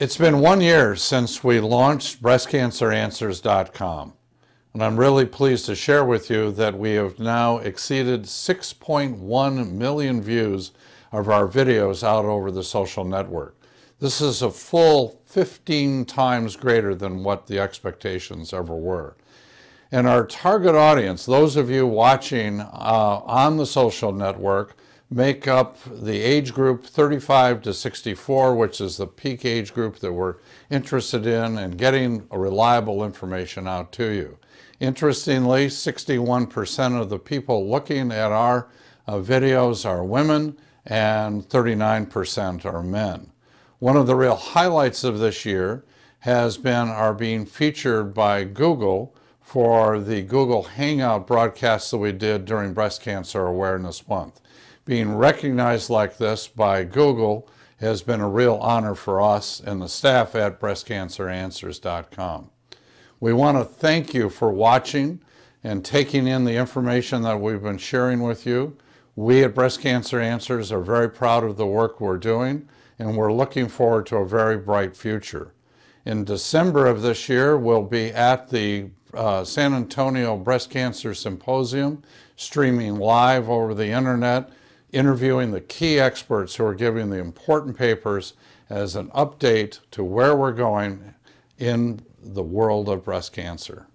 It's been one year since we launched breastcanceranswers.com, and I'm really pleased to share with you that we have now exceeded 6.1 million views of our videos out over the social network. This is a full 15 times greater than what the expectations ever were. And our target audience, those of you watching uh, on the social network, make up the age group 35 to 64, which is the peak age group that we're interested in and getting reliable information out to you. Interestingly, 61% of the people looking at our uh, videos are women and 39% are men. One of the real highlights of this year has been our being featured by Google for the Google Hangout broadcast that we did during Breast Cancer Awareness Month being recognized like this by Google has been a real honor for us and the staff at breastcanceranswers.com. We want to thank you for watching and taking in the information that we've been sharing with you. We at Breast Cancer Answers are very proud of the work we're doing and we're looking forward to a very bright future. In December of this year, we'll be at the uh, San Antonio Breast Cancer Symposium, streaming live over the internet interviewing the key experts who are giving the important papers as an update to where we're going in the world of breast cancer.